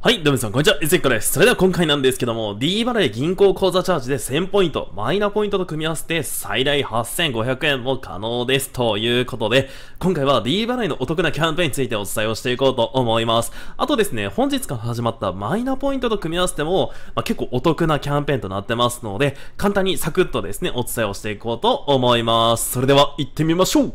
はい、どうもさん、こんにちは。いついこです。それでは今回なんですけども、D 払い銀行口座チャージで1000ポイント、マイナポイントと組み合わせて最大8500円も可能です。ということで、今回は D 払いのお得なキャンペーンについてお伝えをしていこうと思います。あとですね、本日から始まったマイナポイントと組み合わせても、まあ、結構お得なキャンペーンとなってますので、簡単にサクッとですね、お伝えをしていこうと思います。それでは行ってみましょう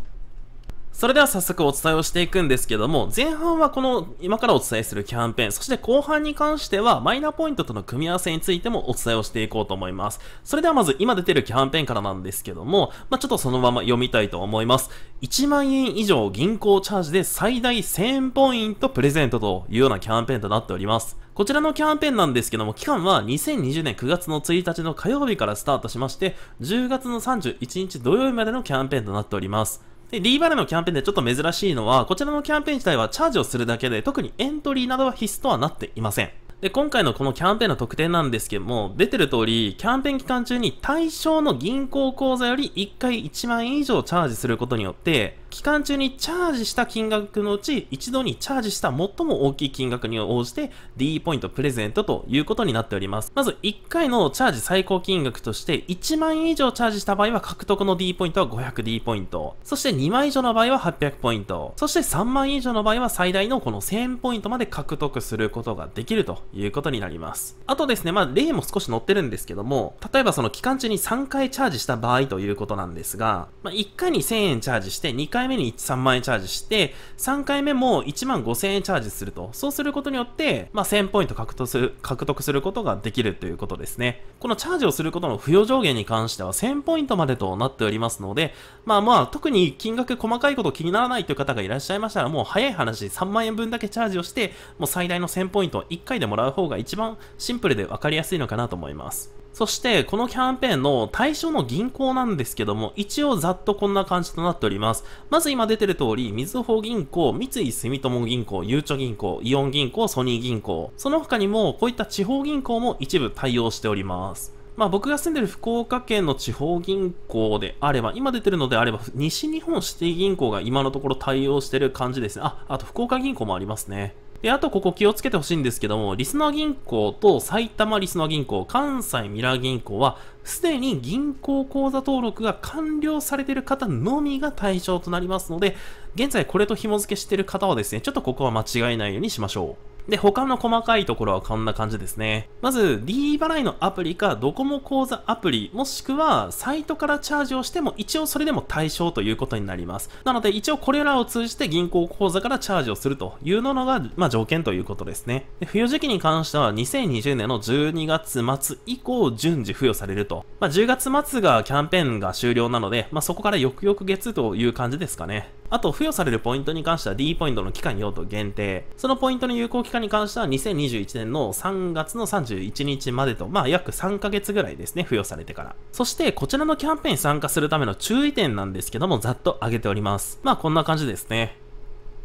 それでは早速お伝えをしていくんですけども、前半はこの今からお伝えするキャンペーン、そして後半に関してはマイナポイントとの組み合わせについてもお伝えをしていこうと思います。それではまず今出てるキャンペーンからなんですけども、まあ、ちょっとそのまま読みたいと思います。1万円以上銀行チャージで最大1000ポイントプレゼントというようなキャンペーンとなっております。こちらのキャンペーンなんですけども、期間は2020年9月の1日の火曜日からスタートしまして、10月の31日土曜日までのキャンペーンとなっております。で、リーバレのキャンペーンでちょっと珍しいのは、こちらのキャンペーン自体はチャージをするだけで、特にエントリーなどは必須とはなっていません。で、今回のこのキャンペーンの特典なんですけども、出てる通り、キャンペーン期間中に対象の銀行口座より1回1万円以上チャージすることによって、期間中にチャージした金額のうち、一度にチャージした最も大きい金額に応じて、D ポイントプレゼントということになっております。まず、1回のチャージ最高金額として、1万円以上チャージした場合は、獲得の D ポイントは 500D ポイント。そして、2万以上の場合は800ポイント。そして、3万以上の場合は最大のこの1000ポイントまで獲得することができるということになります。あとですね、まあ、例も少し載ってるんですけども、例えばその期間中に3回チャージした場合ということなんですが、まあ、1回に1000円チャージして、2回回目に3万円チャージして、3回目も1万5000円チャージすると。そうすることによって、まあ、1000ポイント獲得する、獲得することができるということですね。このチャージをすることの付与上限に関しては1000ポイントまでとなっておりますので、まあまあ、特に金額細かいこと気にならないという方がいらっしゃいましたら、もう早い話3万円分だけチャージをして、もう最大の1000ポイントを1回でもらう方が一番シンプルで分かりやすいのかなと思います。そして、このキャンペーンの対象の銀行なんですけども、一応ざっとこんな感じとなっております。まず今出てる通り、みずほ銀行、三井住友銀行、ゆうちょ銀行、イオン銀行、ソニー銀行、その他にも、こういった地方銀行も一部対応しております。まあ僕が住んでる福岡県の地方銀行であれば、今出てるのであれば、西日本指定銀行が今のところ対応してる感じですね。あ、あと福岡銀行もありますね。で、あとここ気をつけてほしいんですけども、リスナー銀行と埼玉リスナー銀行、関西ミラー銀行は、すでに銀行口座登録が完了されている方のみが対象となりますので、現在これと紐付けしている方はですね、ちょっとここは間違えないようにしましょう。で、他の細かいところはこんな感じですね。まず、D 払いのアプリか、ドコモ口座アプリ、もしくは、サイトからチャージをしても、一応それでも対象ということになります。なので、一応これらを通じて銀行口座からチャージをするというのが、まあ、条件ということですね。で付与時期に関しては、2020年の12月末以降、順次付与されると。まあ、10月末がキャンペーンが終了なので、まあ、そこから翌々月という感じですかね。あと、付与されるポイントに関しては D ポイントの期間用途限定。そのポイントの有効期期に関しては2021年の3月の31日までと、まあ約3ヶ月ぐらいですね、付与されてから。そして、こちらのキャンペーンに参加するための注意点なんですけども、ざっと挙げております。まあこんな感じですね。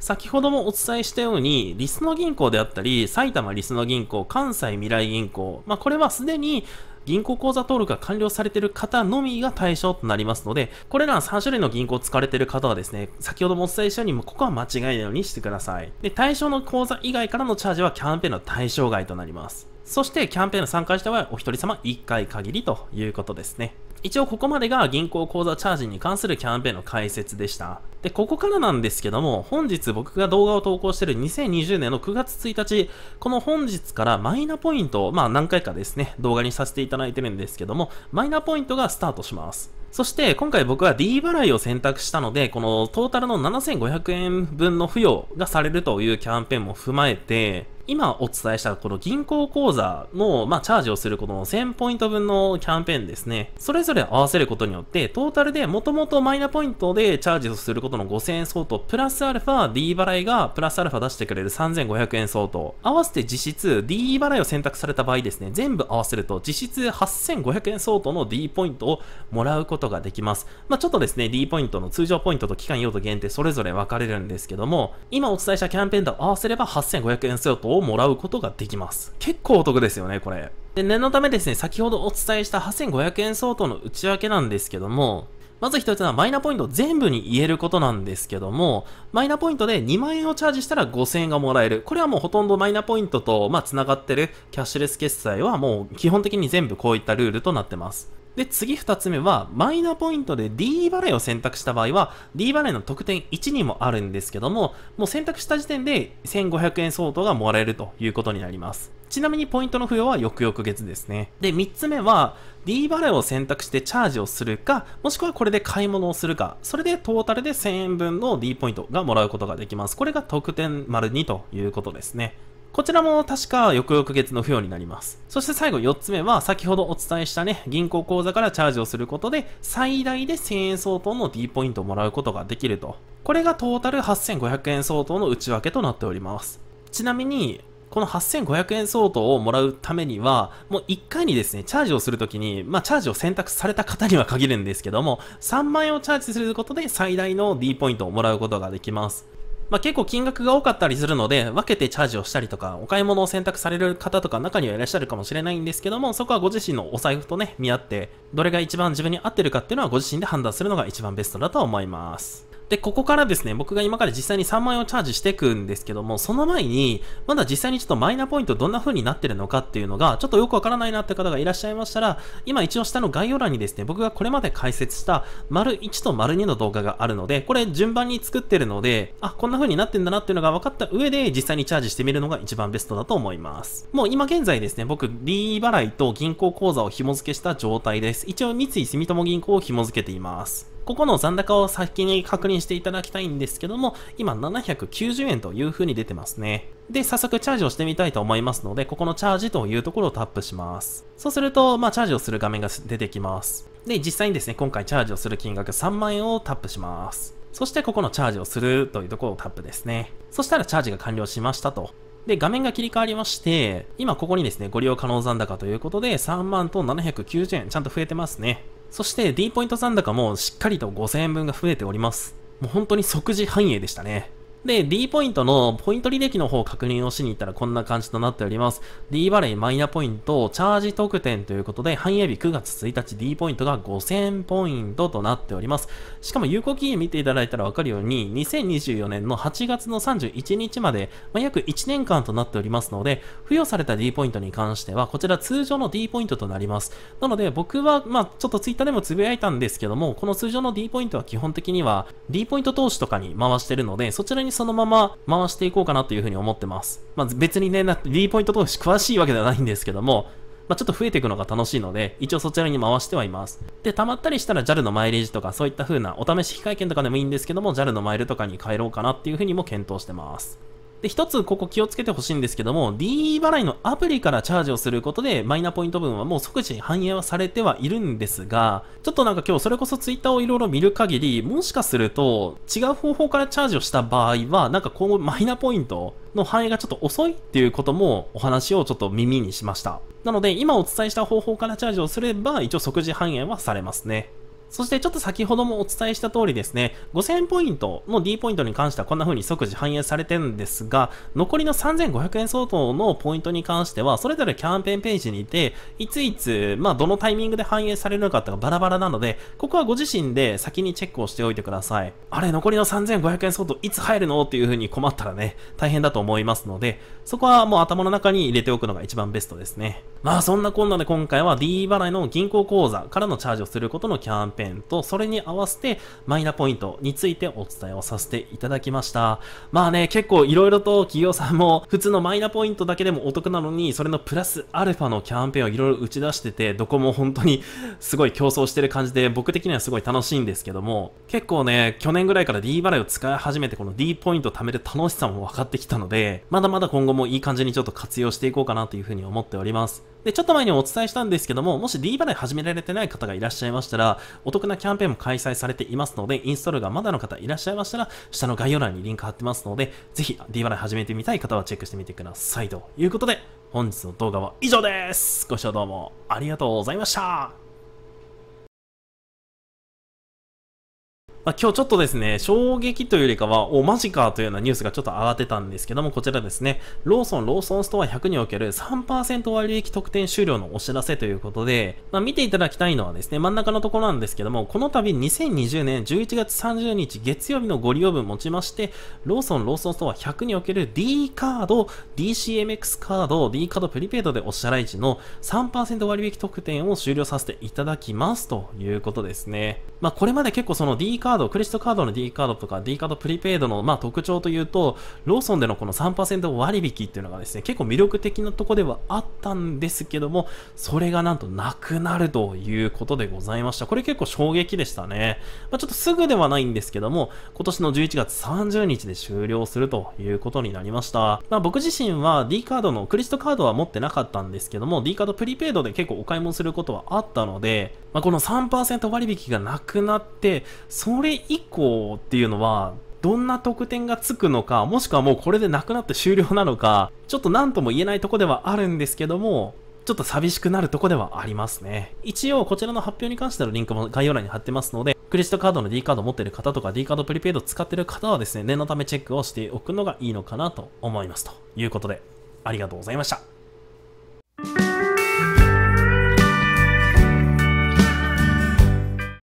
先ほどもお伝えしたように、リスの銀行であったり、埼玉リスの銀行、関西未来銀行、まあ、これはすでに銀行口座登録が完了されている方のみが対象となりますので、これら3種類の銀行を使われている方はですね、先ほどもお伝えしたように、ここは間違いないようにしてください。で、対象の口座以外からのチャージはキャンペーンの対象外となります。そして、キャンペーンの参加した場合、お一人様1回限りということですね。一応ここまでが銀行口座チャージに関するキャンペーンの解説でした。で、ここからなんですけども、本日僕が動画を投稿している2020年の9月1日、この本日からマイナポイントを、まあ何回かですね、動画にさせていただいてるんですけども、マイナポイントがスタートします。そして今回僕は D 払いを選択したので、このトータルの7500円分の付与がされるというキャンペーンも踏まえて、今お伝えしたこの銀行口座の、まあ、チャージをするこの1000ポイント分のキャンペーンですね。それぞれ合わせることによって、トータルでもともとマイナポイントでチャージをすることの5000円相当、プラスアルファ D 払いがプラスアルファ出してくれる3500円相当。合わせて実質 D 払いを選択された場合ですね、全部合わせると実質8500円相当の D ポイントをもらうことができます。まあ、ちょっとですね、D ポイントの通常ポイントと期間用途限定それぞれ分かれるんですけども、今お伝えしたキャンペーンと合わせれば8500円相当ををもらうことができます。結構お得ですよね、これ。で、念のためですね、先ほどお伝えした8500円相当の内訳なんですけども、まず一つはマイナポイント全部に言えることなんですけども、マイナポイントで2万円をチャージしたら5000円がもらえる。これはもうほとんどマイナポイントと、まあ、繋がってるキャッシュレス決済はもう基本的に全部こういったルールとなってます。で、次2つ目は、マイナポイントで D 払いを選択した場合は、D 払いの得点1にもあるんですけども、もう選択した時点で1500円相当がもらえるということになります。ちなみにポイントの付与は翌々月ですね。で、3つ目は、D 払いを選択してチャージをするか、もしくはこれで買い物をするか、それでトータルで1000円分の D ポイントがもらうことができます。これが得点丸2ということですね。こちらも確か翌々月の付与になります。そして最後4つ目は、先ほどお伝えしたね、銀行口座からチャージをすることで、最大で1000円相当の D ポイントをもらうことができると。これがトータル8500円相当の内訳となっております。ちなみに、この8500円相当をもらうためには、もう1回にですね、チャージをするときに、まあ、チャージを選択された方には限るんですけども、3万円をチャージすることで最大の D ポイントをもらうことができます。まあ、結構金額が多かったりするので、分けてチャージをしたりとか、お買い物を選択される方とか中にはいらっしゃるかもしれないんですけども、そこはご自身のお財布とね、見合って、どれが一番自分に合ってるかっていうのはご自身で判断するのが一番ベストだと思います。で、ここからですね、僕が今から実際に3万円をチャージしていくんですけども、その前に、まだ実際にちょっとマイナポイントどんな風になってるのかっていうのが、ちょっとよくわからないなって方がいらっしゃいましたら、今一応下の概要欄にですね、僕がこれまで解説した丸1と丸2の動画があるので、これ順番に作ってるので、あ、こんな風になってんだなっていうのが分かった上で、実際にチャージしてみるのが一番ベストだと思います。もう今現在ですね、僕、D 払いと銀行口座を紐付けした状態です。一応三井住友銀行を紐付けています。ここの残高を先に確認していただきたいんですけども、今790円という風に出てますね。で、早速チャージをしてみたいと思いますので、ここのチャージというところをタップします。そうすると、まあ、チャージをする画面が出てきます。で、実際にですね、今回チャージをする金額3万円をタップします。そして、ここのチャージをするというところをタップですね。そしたらチャージが完了しましたと。で、画面が切り替わりまして、今ここにですね、ご利用可能残高ということで、3万と790円、ちゃんと増えてますね。そして D ポイント残高もしっかりと5000円分が増えております。もう本当に即時反映でしたね。で、D ポイントのポイント履歴の方を確認をしに行ったらこんな感じとなっております。D バレーマイナポイント、チャージ特典ということで、半曜日9月1日 D ポイントが5000ポイントとなっております。しかも有効期限見ていただいたらわかるように、2024年の8月の31日まで、まあ、約1年間となっておりますので、付与された D ポイントに関しては、こちら通常の D ポイントとなります。なので、僕は、まあ、ちょっと Twitter でもつぶやいたんですけども、この通常の D ポイントは基本的には D ポイント投資とかに回してるので、そちらににそのまま回していこうかなというふうに思ってます。まあ、別にね、D ポイント投資詳しいわけではないんですけども、まあ、ちょっと増えていくのが楽しいので、一応そちらに回してはいます。で、溜まったりしたら JAL のマイレージとか、そういった風なお試し機会券とかでもいいんですけども、JAL のマイルとかに変えろうかなっていう風にも検討してます。で、一つここ気をつけてほしいんですけども、DE 払いのアプリからチャージをすることで、マイナポイント分はもう即時に反映はされてはいるんですが、ちょっとなんか今日それこそ Twitter をいろいろ見る限り、もしかすると違う方法からチャージをした場合は、なんか今後マイナポイントの反映がちょっと遅いっていうこともお話をちょっと耳にしました。なので、今お伝えした方法からチャージをすれば、一応即時反映はされますね。そしてちょっと先ほどもお伝えした通りですね、5000ポイントの D ポイントに関してはこんな風に即時反映されてるんですが、残りの3500円相当のポイントに関しては、それぞれキャンペーンページにいて、いついつ、まあどのタイミングで反映されるのかってがバラバラなので、ここはご自身で先にチェックをしておいてください。あれ、残りの3500円相当いつ入るのっていう風に困ったらね、大変だと思いますので、そこはもう頭の中に入れておくのが一番ベストですね。まあそんなこんなで今回は D 払いの銀行口座からのチャージをすることのキャンペーンペンと、それに合わせてマイナポイントについてお伝えをさせていただきました。まあね、結構いろいろと企業さんも普通のマイナポイントだけでもお得なのに、それのプラスアルファのキャンペーンをいろいろ打ち出してて、どこも本当にすごい競争してる感じで、僕的にはすごい楽しいんですけども、結構ね、去年ぐらいから D 払いを使い始めて、この D ポイント貯める楽しさも分かってきたので、まだまだ今後もいい感じにちょっと活用していこうかなというふうに思っております。で、ちょっと前にもお伝えしたんですけども、もし D 払い始められてない方がいらっしゃいましたら、お得なキャンペーンも開催されていますので、インストールがまだの方いらっしゃいましたら、下の概要欄にリンク貼ってますので、ぜひ D 払い始めてみたい方はチェックしてみてください。ということで、本日の動画は以上です。ご視聴どうもありがとうございました。まあ、今日ちょっとですね、衝撃というよりかは、お、マジかというようなニュースがちょっと上がってたんですけども、こちらですね、ローソン、ローソンストア100における3%割引特典終了のお知らせということで、まあ、見ていただきたいのはですね、真ん中のところなんですけども、この度2020年11月30日月曜日のご利用分もちまして、ローソン、ローソンストア100における D カード、DCMX カード、D カードプリペイドでお支払い時の3%割引特典を終了させていただきますということですね。まあ、これまで結構その D カードード、クレジットカードの D カードとか D カードプリペイドのまあ特徴というと、ローソンでのこの3%割引っていうのがですね、結構魅力的なとこではあったんですけども、それがなんとなくなるということでございました。これ結構衝撃でしたね。まあ、ちょっとすぐではないんですけども、今年の11月30日で終了するということになりました。まあ、僕自身は D カードの、クレジットカードは持ってなかったんですけども、D カードプリペイドで結構お買い物することはあったので、まあ、この3%割引がなくなって、そそれ以降っていうのは、どんな得点がつくのか、もしくはもうこれでなくなって終了なのか、ちょっと何とも言えないとこではあるんですけども、ちょっと寂しくなるとこではありますね。一応、こちらの発表に関してのリンクも概要欄に貼ってますので、クレジットカードの D カード持ってる方とか D カードプリペイド使ってる方はですね、念のためチェックをしておくのがいいのかなと思います。ということで、ありがとうございました。